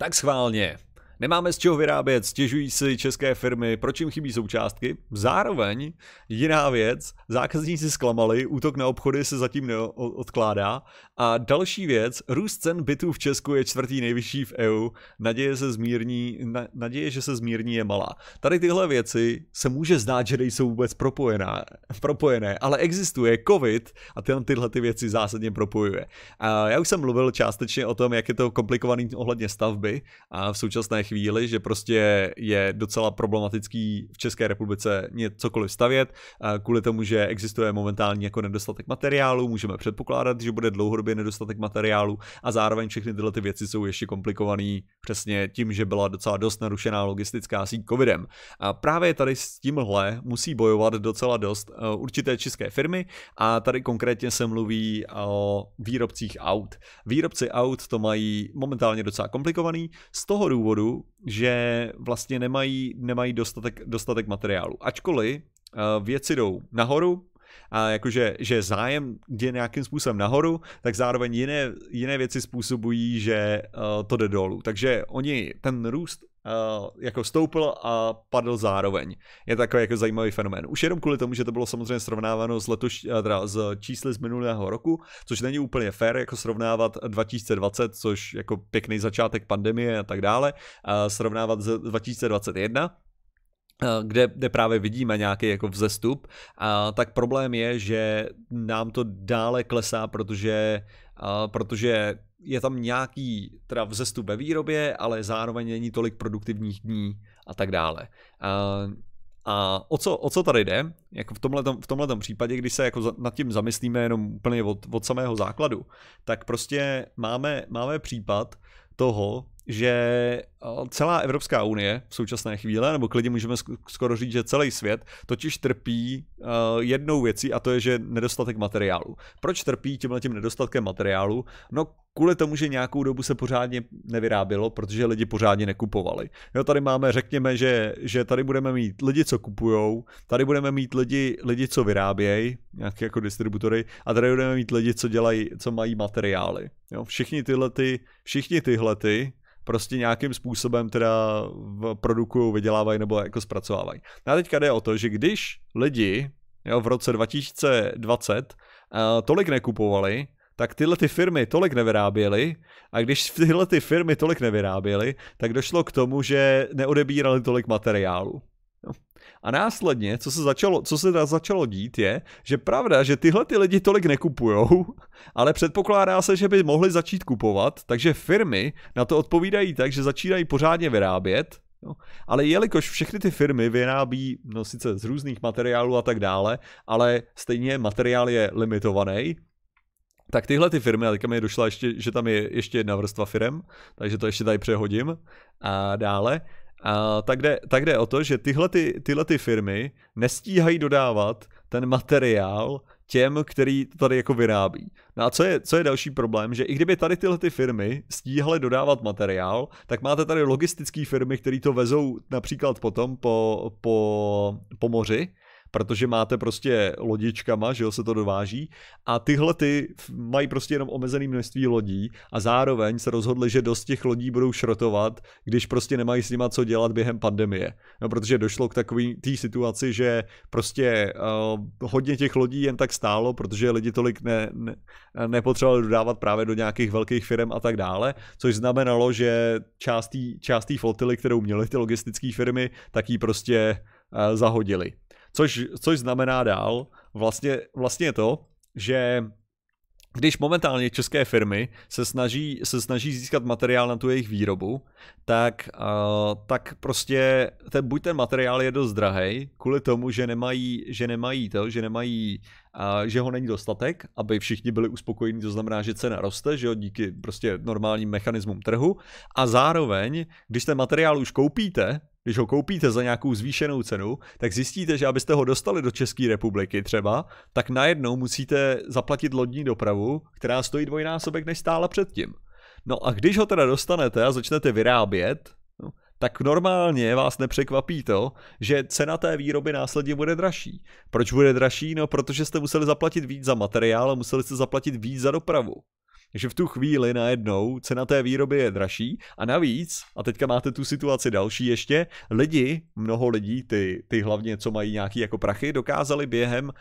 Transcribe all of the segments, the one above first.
Tak schválně. Nemáme z čeho vyrábět, stěžují si české firmy, proč jim chybí součástky. Zároveň jiná věc, zákazníci zklamali, útok na obchody se zatím neodkládá. A další věc, růst cen bytů v Česku je čtvrtý nejvyšší v EU, naděje, se zmírní, na, naděje že se zmírní je malá. Tady tyhle věci se může zdát, že nejsou vůbec propojená, propojené, ale existuje COVID a tyhle, tyhle ty věci zásadně propojuje. A já už jsem mluvil částečně o tom, jak je to komplikovaný ohledně stavby a v současné chvíli, že prostě je docela problematický v České republice cokoliv stavět, kvůli tomu, že existuje momentálně jako nedostatek materiálu, můžeme předpokládat, že bude dlouhodobě nedostatek materiálu a zároveň všechny tyhle ty věci jsou ještě komplikované přesně tím, že byla docela dost narušená logistická síť covidem. A právě tady s tímhle musí bojovat docela dost e, určité české firmy a tady konkrétně se mluví o výrobcích aut. Výrobci aut to mají momentálně docela komplikovaný, z toho důvodu že vlastně nemají, nemají dostatek, dostatek materiálu. Ačkoliv eh, věci jdou nahoru, a jakože že zájem jde nějakým způsobem nahoru, tak zároveň jiné, jiné věci způsobují, že uh, to jde dolů. Takže oni, ten růst Uh, jako stoupil a padl zároveň. Je to takový jako zajímavý fenomén. Už jenom kvůli tomu, že to bylo samozřejmě srovnáváno s, letoš, eh, teda s čísly z minulého roku, což není úplně fair, jako srovnávat 2020, což jako pěkný začátek pandemie a tak dále, uh, srovnávat z 2021, Eh, kde, kde právě vidíme nějaký jako vzestup, a eh, tak problém je, že nám to dále klesá, protože, a, eh, protože je tam nějaký teda vzestup ve výrobě, ale zároveň není tolik produktivních dní a tak dále. A, a o co, o co tady jde? Jako v tomhle v případě, když se jako nad tím zamyslíme jenom úplně od, od samého základu, tak prostě máme, máme případ toho, že Eh, celá Evropská unie v současné chvíli, nebo klidně můžeme skoro říct, že celý svět, totiž trpí eh, jednou věcí a to je, že nedostatek materiálu. Proč trpí tímhle tím nedostatkem materiálu? No kvůli tomu, že nějakou dobu se pořádně nevyrábělo, protože lidi pořádně nekupovali. Jo, tady máme, řekněme, že, že tady budeme mít lidi, co kupujou, tady budeme mít lidi, lidi co vyrábějí, nějaké jako distributory, a tady budeme mít lidi, co dělají, co mají materiály. Jo, všichni tyhle, ty, všichni tyhle ty prostě nějakým způsobem teda produkují, vydělávají nebo jako zpracovávají. No a teďka jde o to, že když lidi jo, v roce 2020 uh, eh, tolik nekupovali, tak tyhle ty firmy tolik nevyráběly a když tyhle ty firmy tolik nevyráběly, tak došlo k tomu, že neodebírali tolik materiálu. A následně, co se, začalo, co se začalo dít, je, že pravda, že tyhle ty lidi tolik nekupujou, ale předpokládá se, že by mohli začít kupovat, takže firmy na to odpovídají tak, že začínají pořádně vyrábět, No, ale jelikož všechny ty firmy vyrábí, no sice z různých materiálů a tak dále, ale stejně materiál je limitovaný, tak tyhle ty firmy, a teďka mi došla ještě, že tam je ještě jedna vrstva firm, takže to ještě tady přehodím a dále, a tak jde, tak jde o to, že tyhle, ty, tyhle ty firmy nestíhají dodávat ten materiál těm, který to tady jako vyrábí. No a co je, co je další problém, že i kdyby tady tyhle ty firmy stíhaly dodávat materiál, tak máte tady logistické firmy, které to vezou například potom po, po, po moři protože máte prostě lodičkama, že jo, se to dováží a tyhle ty mají prostě jenom omezený množství lodí a zároveň se rozhodli, že dost těch lodí budou šrotovat, když prostě nemají s nima co dělat během pandemie. No, protože došlo k takové té situaci, že prostě uh, hodně těch lodí jen tak stálo, protože lidi tolik ne, ne, nepotřebovali dodávat právě do nějakých velkých firm a tak dále, což znamenalo, že část té flotily, kterou měly ty logistické firmy, tak ji prostě uh, zahodili. Což, což znamená dál vlastně, vlastně to, že když momentálně české firmy se snaží, se snaží získat materiál na tu jejich výrobu, tak, uh, tak prostě ten, buď ten materiál je dost drahý, kvůli tomu, že nemají, že nemají to, že nemají, uh, že ho není dostatek, aby všichni byli uspokojení, to znamená, že cena roste, že jo, díky prostě normálním mechanismům trhu. A zároveň, když ten materiál už koupíte, když ho koupíte za nějakou zvýšenou cenu, tak zjistíte, že abyste ho dostali do České republiky třeba, tak najednou musíte zaplatit lodní dopravu, která stojí dvojnásobek než stála předtím. No a když ho teda dostanete a začnete vyrábět, no, tak normálně vás nepřekvapí to, že cena té výroby následně bude dražší. Proč bude dražší? No, protože jste museli zaplatit víc za materiál a museli jste zaplatit víc za dopravu že v tu chvíli najednou cena té výroby je dražší a navíc, a teďka máte tu situaci další ještě, lidi, mnoho lidí, ty, ty hlavně, co mají nějaký jako prachy, dokázali během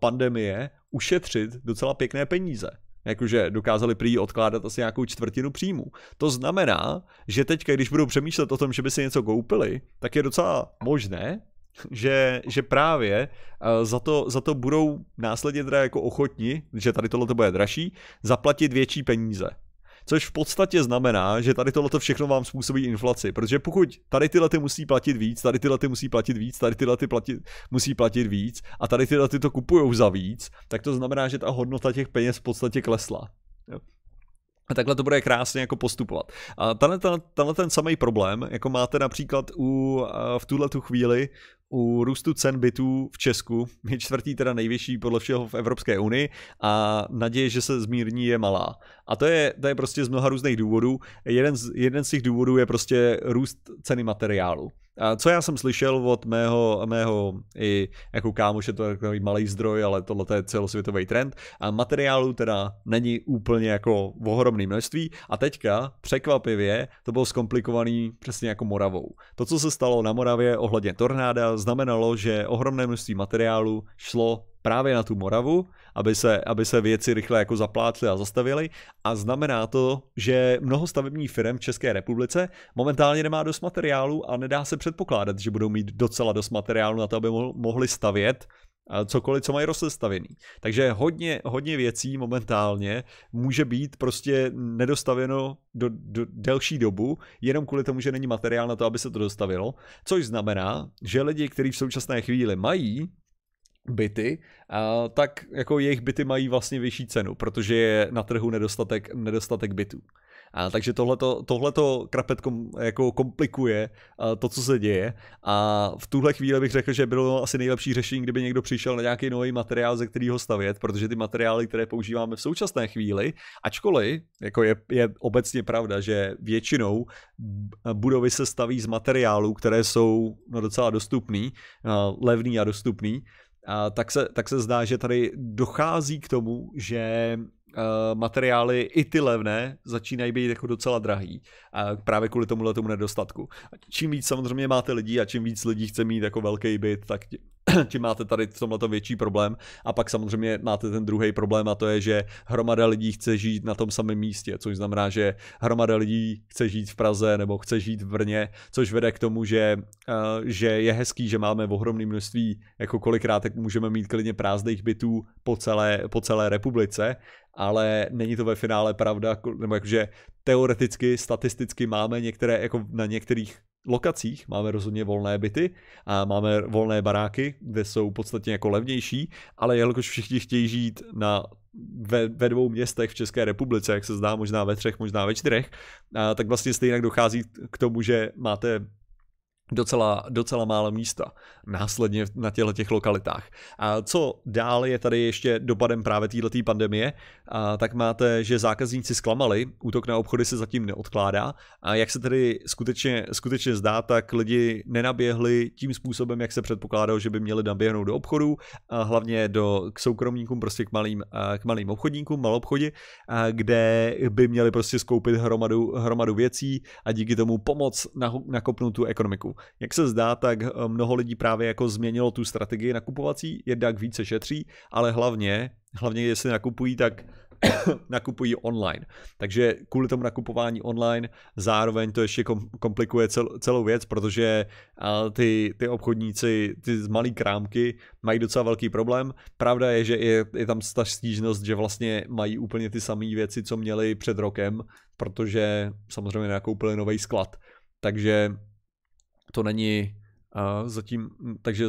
pandemie ušetřit docela pěkné peníze jakože dokázali prý odkládat asi nějakou čtvrtinu příjmu. To znamená, že teď, když budou přemýšlet o tom, že by si něco koupili, tak je docela možné, že, že právě eh, za to, za to budou následně teda jako ochotni, že tady tohle bude dražší, zaplatit větší peníze. Což v podstatě znamená, že tady tohle všechno vám způsobí inflaci, protože pokud tady tyhle ty musí platit víc, tady tyhle ty musí platit víc, tady tyhle ty platit, musí platit víc a tady tyhle ty to kupují za víc, tak to znamená, že ta hodnota těch peněz v podstatě klesla. Jo a takhle to bude krásně jako postupovat. A tenhle, tenhle, tenhle ten samý problém, jako máte například u, v tuhle tu chvíli u růstu cen bytů v Česku, je čtvrtý teda nejvyšší podle všeho v Evropské unii a naděje, že se zmírní je malá. A to je, to je prostě z mnoha různých důvodů. Jeden z, jeden z těch důvodů je prostě růst ceny materiálu co já jsem slyšel od mého, mého i jako že to je takový malý zdroj, ale tohle je celosvětový trend, a materiálu teda není úplně jako v ohromný množství a teďka překvapivě to bylo zkomplikovaný přesně jako Moravou. To, co se stalo na Moravě ohledně tornáda, znamenalo, že ohromné množství materiálu šlo právě na tu Moravu, aby se, aby se věci rychle jako zaplácly a zastavily a znamená to, že mnoho stavebních firm v České republice momentálně nemá dost materiálu a nedá se předpokládat, že budou mít docela dost materiálu na to, aby mohli stavět eh, cokoliv, co mají rozestavěný. Takže hodně, hodně věcí momentálně může být prostě nedostaveno do, do delší dobu, jenom kvůli tomu, že není materiál na to, aby se to dostavilo, což znamená, že lidi, kteří v současné chvíli mají byty, tak jako jejich byty mají vlastně vyšší cenu, protože je na trhu nedostatek, nedostatek bytů. A takže tohleto, tohleto kom, jako komplikuje to, co se děje. A v tuhle chvíli bych řekl, že bylo asi nejlepší řešení, kdyby někdo přišel na nějaký nový materiál, ze kterého stavět, protože ty materiály, které používáme v současné chvíli, ačkoliv jako je, je obecně pravda, že většinou budovy se staví z materiálů, které jsou no, docela dostupný, levný a dostupný, tak se, tak se zdá, že tady dochází k tomu, že Eh, materiály, i ty levné, začínají být jako docela drahý. A právě kvůli tomuhle tomu nedostatku. A čím víc samozřejmě máte lidí a čím víc lidí chce mít jako velký byt, tak tím, máte tady v tomhle větší problém. A pak samozřejmě máte ten druhý problém a to je, že hromada lidí chce žít na tom samém místě, což znamená, že hromada lidí chce žít v Praze nebo chce žít v Brně, což vede k tomu, že, eh, že je hezký, že máme ohromné množství, jako kolikrát tak můžeme mít klidně prázdných bytů po celé, po celé republice, ale není to ve finále pravda, jako, nebo jakože teoreticky, statisticky máme některé, jako na některých lokacích máme rozhodně volné byty a máme volné baráky, kde jsou podstatně jako levnější, ale jelikož všichni chtějí žít na ve, ve dvou městech v České republice, jak se zdá, možná ve třech, možná ve čtyřech, a, tak vlastně stejně dochází k tomu, že máte docela, docela málo místa následně na těchto těch lokalitách. A co dál je tady ještě dopadem právě této pandemie, a tak máte, že zákazníci zklamali, útok na obchody se zatím neodkládá a jak se tedy skutečně, skutečně zdá, tak lidi nenaběhli tím způsobem, jak se předpokládalo, že by měli naběhnout do obchodu, a hlavně do, k soukromníkům, prostě k malým, k malým obchodníkům, malobchodi, a kde by měli prostě skoupit hromadu, hromadu věcí a díky tomu pomoc nakopnout tu ekonomiku. Jak se zdá, tak eh, mnoho lidí právě jako změnilo tu strategii nakupovací, jednak více šetří, ale hlavně, hlavně jestli nakupují, tak nakupují online. Takže kvůli tomu nakupování online zároveň to ještě komplikuje celou věc, protože eh, ty, ty obchodníci, ty z malý krámky mají docela velký problém. Pravda je, že je, je tam ta stížnost, že vlastně mají úplně ty samé věci, co měli před rokem, protože samozřejmě nakoupili nový sklad. Takže to není uh, zatím, takže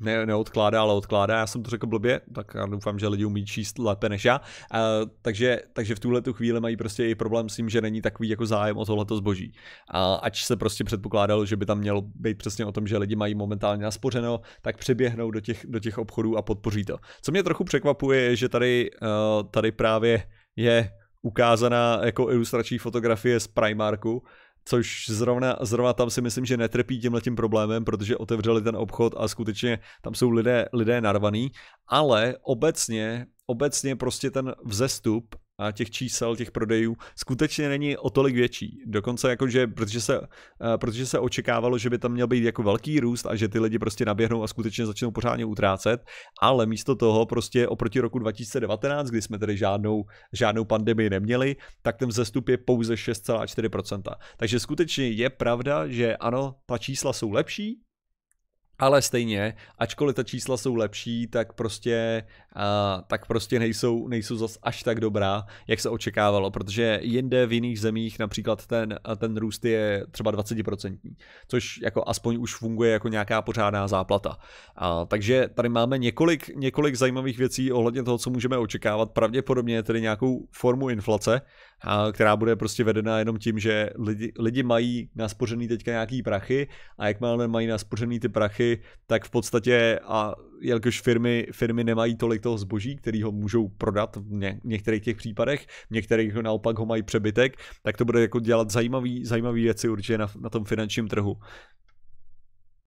ne, neodkládá, ale odkládá. Já jsem to řekl blbě, tak já doufám, že lidi umí číst lépe než já. Uh, takže, takže v tuhle tu chvíli mají prostě i problém s tím, že není takový jako zájem o tohleto zboží. Uh, ač se prostě předpokládalo, že by tam mělo být přesně o tom, že lidi mají momentálně naspořeno, tak přeběhnou do těch, do těch obchodů a podpoří to. Co mě trochu překvapuje, je, že tady, uh, tady právě je ukázaná jako ilustrační fotografie z Primarku, což zrovna, zrovna tam si myslím, že netrpí tímhle tím problémem, protože otevřeli ten obchod a skutečně tam jsou lidé, lidé narvaný, ale obecně obecně prostě ten vzestup a těch čísel, těch prodejů, skutečně není o tolik větší. Dokonce jakože, protože se, eh, protože se očekávalo, že by tam měl být jako velký růst a že ty lidi prostě naběhnou a skutečně začnou pořádně utrácet, ale místo toho prostě oproti roku 2019, kdy jsme tedy žádnou, žádnou pandemii neměli, tak ten vzestup je pouze 6,4%. Takže skutečně je pravda, že ano, ta čísla jsou lepší, ale stejně, ačkoliv ta čísla jsou lepší, tak prostě, uh, tak prostě nejsou, nejsou zas až tak dobrá, jak se očekávalo, protože jinde v jiných zemích například ten, ten růst je třeba 20%, což jako aspoň už funguje jako nějaká pořádná záplata. Uh, takže tady máme několik, několik zajímavých věcí ohledně toho, co můžeme očekávat, pravděpodobně tedy nějakou formu inflace, uh, která bude prostě vedena jenom tím, že lidi, lidi mají naspořený teďka nějaký prachy a jakmile mají naspořený ty prachy, roky, tak v podstatě a jelikož firmy, firmy nemají tolik toho zboží, který ho můžou prodat v ně, některých těch případech, v některých naopak ho mají přebytek, tak to bude jako dělat zajímavý, zajímavý věci určitě na, na tom finančním trhu.